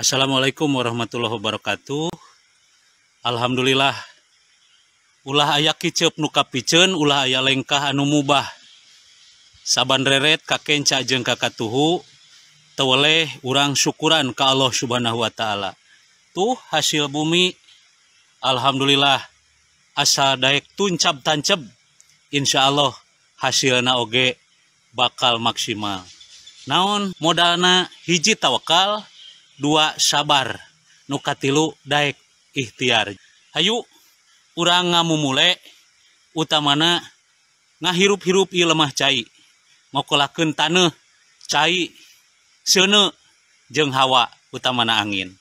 Assalamualaikum warahmatullahi wabarakatuh Alhamdulillah ulah ayacap nuka pien ulah aya lengkah anumubah saabanreret kancak jengkakatuhhu teleh urang syukuran ke Allah Subhanahu Wa ta'ala tuh hasil bumi Alhamdulillah asa dayak tuncap tancep Insyaallah hasil na OG bakal maksimal na modaana hijitawakal dua sabar nukatilu Daek ikhtiar hayyu u ngamumulek utamana nga hirup-hirupi lemah cair maukolaken tanah cair se jeng hawa utama angin